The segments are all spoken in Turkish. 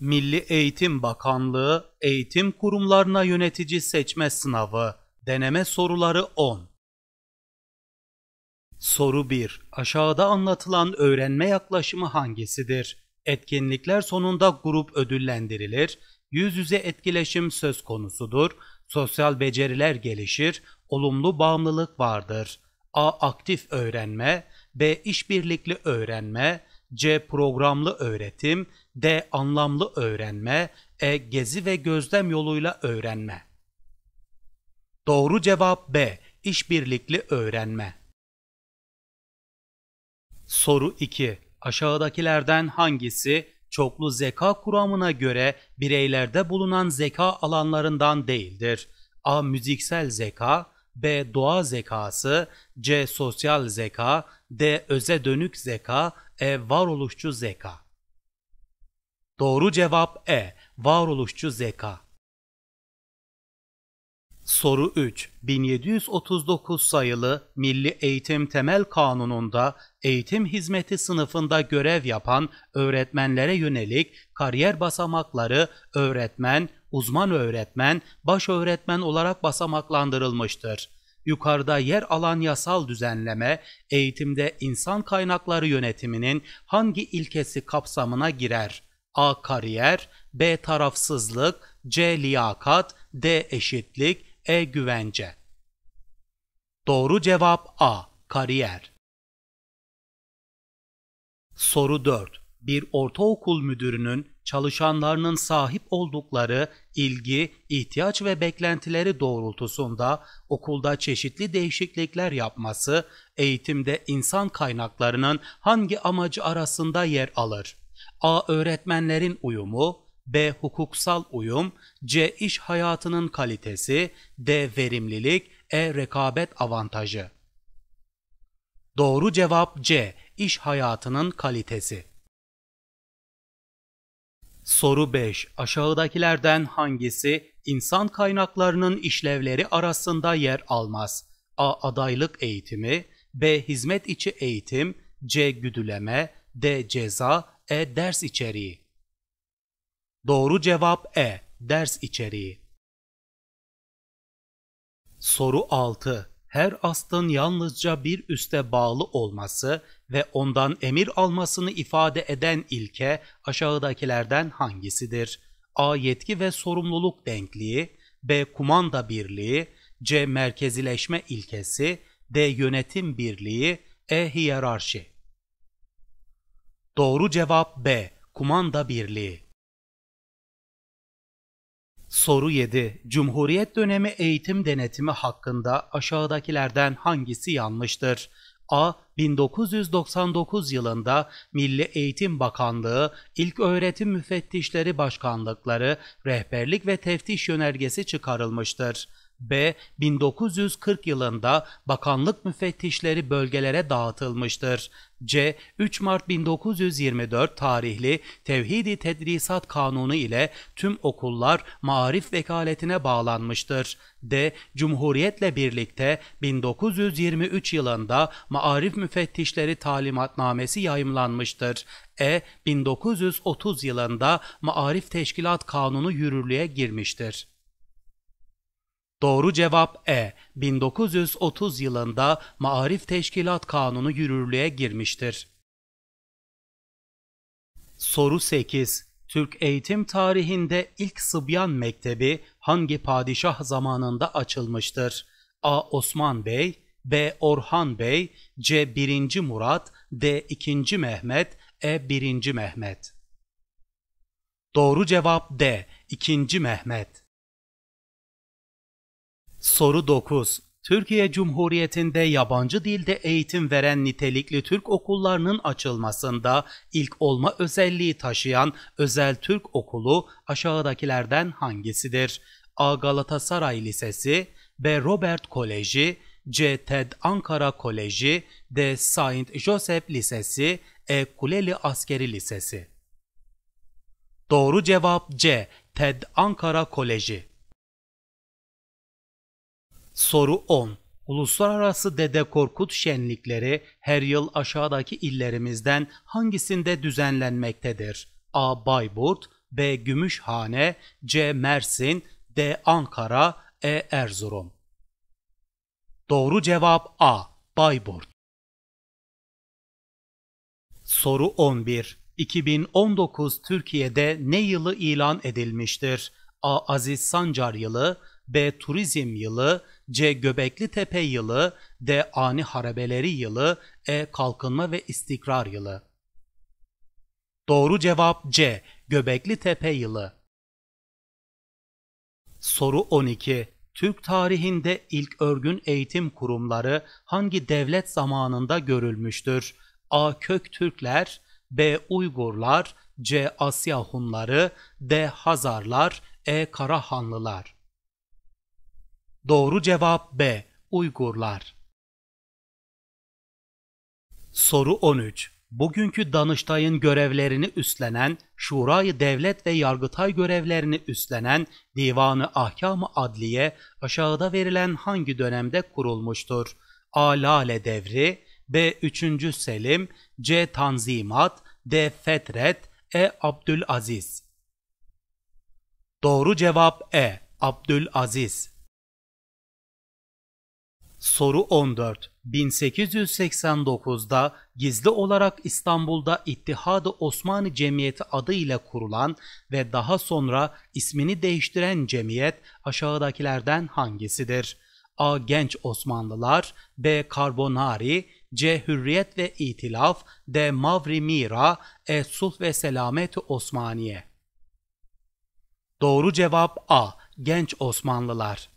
Milli Eğitim Bakanlığı Eğitim Kurumlarına Yönetici Seçme Sınavı Deneme Soruları 10 Soru 1. Aşağıda anlatılan öğrenme yaklaşımı hangisidir? Etkinlikler sonunda grup ödüllendirilir, yüz yüze etkileşim söz konusudur, sosyal beceriler gelişir, olumlu bağımlılık vardır. A. Aktif öğrenme, B. işbirlikli öğrenme, C. Programlı öğretim, D. Anlamlı öğrenme, E. Gezi ve gözlem yoluyla öğrenme. Doğru cevap B. İşbirlikli öğrenme. Soru 2. Aşağıdakilerden hangisi çoklu zeka kuramına göre bireylerde bulunan zeka alanlarından değildir? A. Müziksel zeka, B. Doğa zekası, C. Sosyal zeka, D. Öze dönük zeka. E. Varoluşçu zeka. Doğru cevap E. Varoluşçu zeka. Soru 3. 1739 sayılı Milli Eğitim Temel Kanunu'nda eğitim hizmeti sınıfında görev yapan öğretmenlere yönelik kariyer basamakları öğretmen, uzman öğretmen, baş öğretmen olarak basamaklandırılmıştır yukarıda yer alan yasal düzenleme, eğitimde insan kaynakları yönetiminin hangi ilkesi kapsamına girer? A. Kariyer, B. Tarafsızlık, C. Liyakat, D. Eşitlik, E. Güvence. Doğru cevap A. Kariyer. Soru 4. Bir ortaokul müdürünün çalışanlarının sahip oldukları ilgi, ihtiyaç ve beklentileri doğrultusunda okulda çeşitli değişiklikler yapması, eğitimde insan kaynaklarının hangi amacı arasında yer alır? A. Öğretmenlerin uyumu, B. Hukuksal uyum, C. İş hayatının kalitesi, D. Verimlilik, E. Rekabet avantajı. Doğru cevap C. İş hayatının kalitesi. Soru 5. Aşağıdakilerden hangisi insan kaynaklarının işlevleri arasında yer almaz? A. Adaylık eğitimi, B. Hizmet içi eğitim, C. Güdüleme, D. Ceza, E. Ders içeriği. Doğru cevap E. Ders içeriği. Soru 6 her astın yalnızca bir üste bağlı olması ve ondan emir almasını ifade eden ilke aşağıdakilerden hangisidir? A. Yetki ve sorumluluk denkliği, B. Kumanda birliği, C. Merkezileşme ilkesi, D. Yönetim birliği, E. Hiyerarşi. Doğru cevap B. Kumanda birliği. Soru 7. Cumhuriyet dönemi eğitim denetimi hakkında aşağıdakilerden hangisi yanlıştır? A. 1999 yılında Milli Eğitim Bakanlığı, İlk Öğretim Müfettişleri Başkanlıkları, Rehberlik ve Teftiş Yönergesi çıkarılmıştır. B. 1940 yılında bakanlık müfettişleri bölgelere dağıtılmıştır. C. 3 Mart 1924 tarihli Tevhidi Tedrisat Kanunu ile tüm okullar marif vekaletine bağlanmıştır. D. Cumhuriyetle birlikte 1923 yılında Maarif Müfettişleri Talimatnamesi yayımlanmıştır. E. 1930 yılında Maarif Teşkilat Kanunu yürürlüğe girmiştir. Doğru cevap E. 1930 yılında Maarif Teşkilat Kanunu yürürlüğe girmiştir. Soru 8. Türk eğitim tarihinde ilk Sıbyan Mektebi hangi padişah zamanında açılmıştır? A. Osman Bey, B. Orhan Bey, C. 1. Murat, D. 2. Mehmet, E. 1. Mehmet. Doğru cevap D. 2. Mehmet. Soru 9. Türkiye Cumhuriyeti'nde yabancı dilde eğitim veren nitelikli Türk okullarının açılmasında ilk olma özelliği taşıyan özel Türk okulu aşağıdakilerden hangisidir? A. Galatasaray Lisesi, B. Robert Koleji, C. TED Ankara Koleji, D. Saint Joseph Lisesi, E. Kuleli Askeri Lisesi. Doğru cevap C. TED Ankara Koleji. Soru 10. Uluslararası Dede Korkut şenlikleri her yıl aşağıdaki illerimizden hangisinde düzenlenmektedir? A. Bayburt, B. Gümüşhane, C. Mersin, D. Ankara, E. Erzurum. Doğru cevap A. Bayburt. Soru 11. 2019 Türkiye'de ne yılı ilan edilmiştir? A. Aziz Sancar yılı, B. Turizm yılı, C. Göbekli Tepe yılı, D. Ani harabeleri yılı, E. Kalkınma ve istikrar yılı. Doğru cevap C. Göbekli Tepe yılı. Soru 12. Türk tarihinde ilk örgün eğitim kurumları hangi devlet zamanında görülmüştür? A. Köktürkler, B. Uygurlar, C. Asya Hunları, D. Hazarlar, E. Karahanlılar. Doğru cevap B. Uygurlar. Soru 13. Bugünkü Danıştay'ın görevlerini üstlenen, Şurayı Devlet ve Yargıtay görevlerini üstlenen Divanı Ahkam-ı Adliye aşağıda verilen hangi dönemde kurulmuştur? A. Lale Devri, B. 3. Selim, C. Tanzimat, D. Fetret, E. Abdülaziz. Doğru cevap E. Abdülaziz. Soru 14. 1889'da gizli olarak İstanbul'da İttihad İttihadı Osmanlı Cemiyeti adıyla kurulan ve daha sonra ismini değiştiren cemiyet aşağıdakilerden hangisidir? A. Genç Osmanlılar B. Karbonari C. Hürriyet ve İtilaf D. Mavri Mira E. Sulh ve Selamet Osmaniye Doğru cevap A. Genç Osmanlılar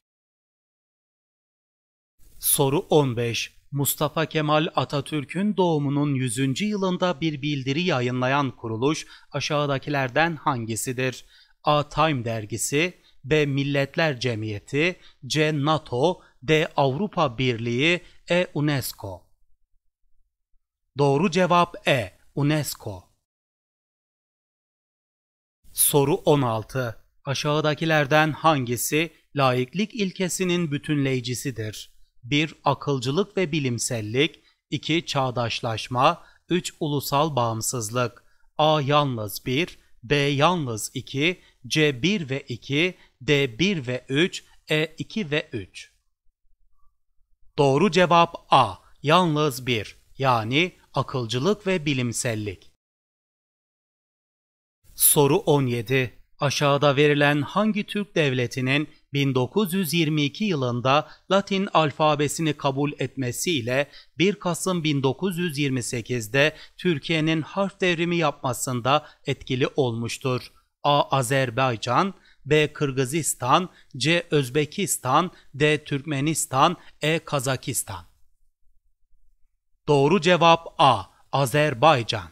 Soru 15. Mustafa Kemal Atatürk'ün doğumunun 100. yılında bir bildiri yayınlayan kuruluş aşağıdakilerden hangisidir? A. Time dergisi, B. Milletler Cemiyeti, C. NATO, D. Avrupa Birliği, E. UNESCO. Doğru cevap E. UNESCO. Soru 16. Aşağıdakilerden hangisi laiklik ilkesinin bütünleyicisidir? bir Akılcılık ve bilimsellik iki Çağdaşlaşma üç Ulusal bağımsızlık A yalnız 1, B yalnız 2, C 1 ve 2, D 1 ve 3, E 2 ve 3. Doğru cevap A. Yalnız 1 yani akılcılık ve bilimsellik. Soru 17. Aşağıda verilen hangi Türk devletinin 1922 yılında Latin alfabesini kabul etmesiyle 1 Kasım 1928'de Türkiye'nin harf devrimi yapmasında etkili olmuştur. A. Azerbaycan, B. Kırgızistan, C. Özbekistan, D. Türkmenistan, E. Kazakistan. Doğru cevap A. Azerbaycan.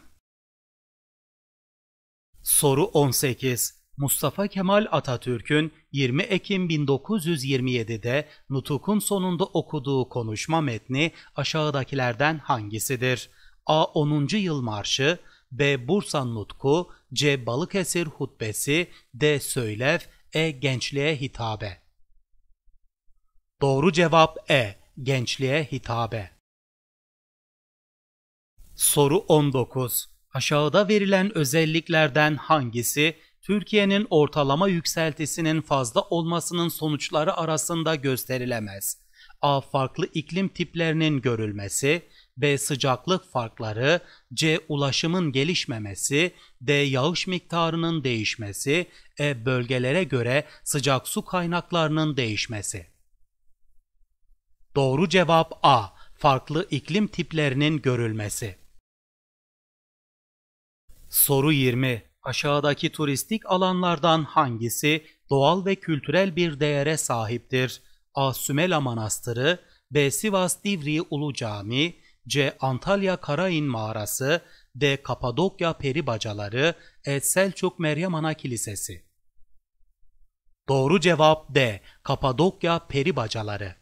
Soru 18. Mustafa Kemal Atatürk'ün 20 Ekim 1927'de nutukun sonunda okuduğu konuşma metni aşağıdakilerden hangisidir? A. 10. Yıl Marşı B. Bursa Nutku C. Balıkesir Hutbesi D. Söylev E. Gençliğe Hitabe Doğru cevap E. Gençliğe Hitabe Soru 19 Aşağıda verilen özelliklerden hangisi Türkiye'nin ortalama yükseltisinin fazla olmasının sonuçları arasında gösterilemez. A. Farklı iklim tiplerinin görülmesi, B. Sıcaklık farkları, C. Ulaşımın gelişmemesi, D. Yağış miktarının değişmesi, E. Bölgelere göre sıcak su kaynaklarının değişmesi. Doğru cevap A. Farklı iklim tiplerinin görülmesi. Soru 20. Aşağıdaki turistik alanlardan hangisi doğal ve kültürel bir değere sahiptir? A. Sümela Manastırı, B. Sivas Divriği Ulu Cami, C. Antalya Karain Mağarası, D. Kapadokya Peri Bacaları, E. Selçuk Meryem Ana Kilisesi. Doğru cevap D. Kapadokya Peri Bacaları.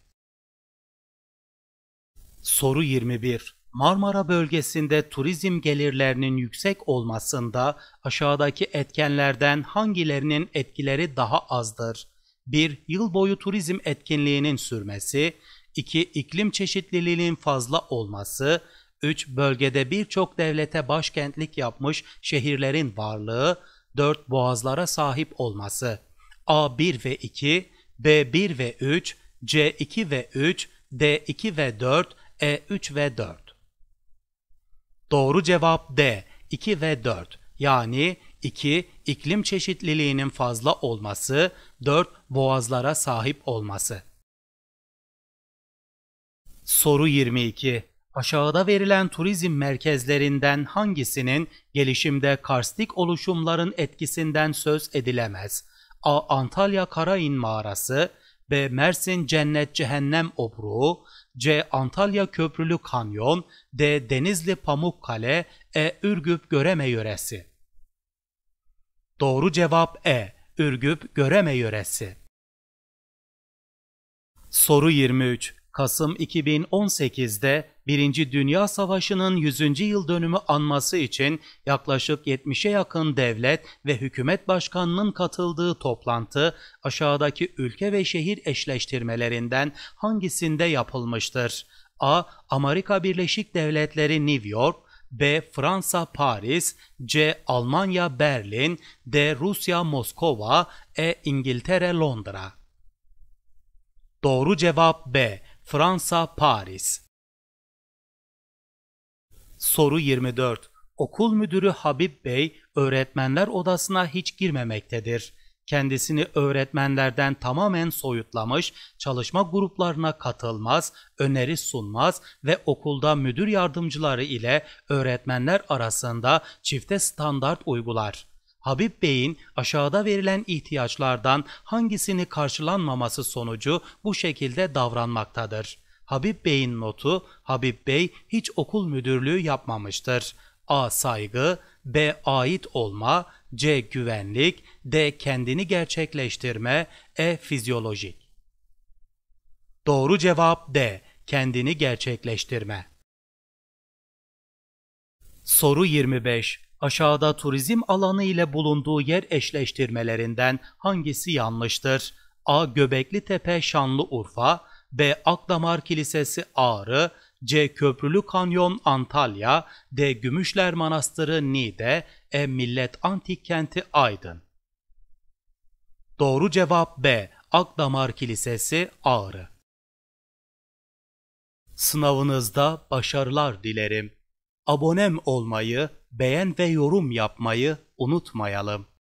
Soru 21 Marmara bölgesinde turizm gelirlerinin yüksek olmasında aşağıdaki etkenlerden hangilerinin etkileri daha azdır? 1. Yıl boyu turizm etkinliğinin sürmesi 2. iklim çeşitliliğinin fazla olması 3. Bölgede birçok devlete başkentlik yapmış şehirlerin varlığı 4. Boğazlara sahip olması A1 ve 2, B1 ve 3, C2 ve 3, D2 ve 4, E3 ve 4 Doğru cevap D. 2 ve 4. Yani 2 iklim çeşitliliğinin fazla olması, 4 boğazlara sahip olması. Soru 22. Aşağıda verilen turizm merkezlerinden hangisinin gelişimde karstik oluşumların etkisinden söz edilemez? A. Antalya Karain Mağarası B. Mersin Cennet Cehennem Obruğu C. Antalya Köprülü Kanyon, D. Denizli Pamukkale, E. Ürgüp Göreme Yöresi. Doğru cevap E. Ürgüp Göreme Yöresi. Soru 23. Kasım 2018'de 1. Dünya Savaşı'nın 100. yıl dönümü anması için yaklaşık 70'e yakın devlet ve hükümet başkanının katıldığı toplantı aşağıdaki ülke ve şehir eşleştirmelerinden hangisinde yapılmıştır? A. Amerika Birleşik Devletleri New York B. Fransa Paris, C. Almanya Berlin, D. Rusya Moskova, E. İngiltere Londra. Doğru cevap B. Fransa Paris Soru 24. Okul müdürü Habib Bey öğretmenler odasına hiç girmemektedir. Kendisini öğretmenlerden tamamen soyutlamış, çalışma gruplarına katılmaz, öneri sunmaz ve okulda müdür yardımcıları ile öğretmenler arasında çifte standart uygular. Habib Bey'in aşağıda verilen ihtiyaçlardan hangisini karşılanmaması sonucu bu şekilde davranmaktadır. Habib Bey'in notu, Habib Bey hiç okul müdürlüğü yapmamıştır. A. Saygı, B. Ait olma, C. Güvenlik, D. Kendini gerçekleştirme, E. Fizyolojik. Doğru cevap D. Kendini gerçekleştirme. Soru 25. Aşağıda turizm alanı ile bulunduğu yer eşleştirmelerinden hangisi yanlıştır? A. Göbekli Tepe Şanlıurfa, B. Akdamar Kilisesi Ağrı, C. Köprülü Kanyon Antalya, D. Gümüşler Manastırı Niğde, E. Millet Antik Kenti Aydın. Doğru cevap B. Akdamar Kilisesi Ağrı. Sınavınızda başarılar dilerim abonem olmayı, beğen ve yorum yapmayı unutmayalım.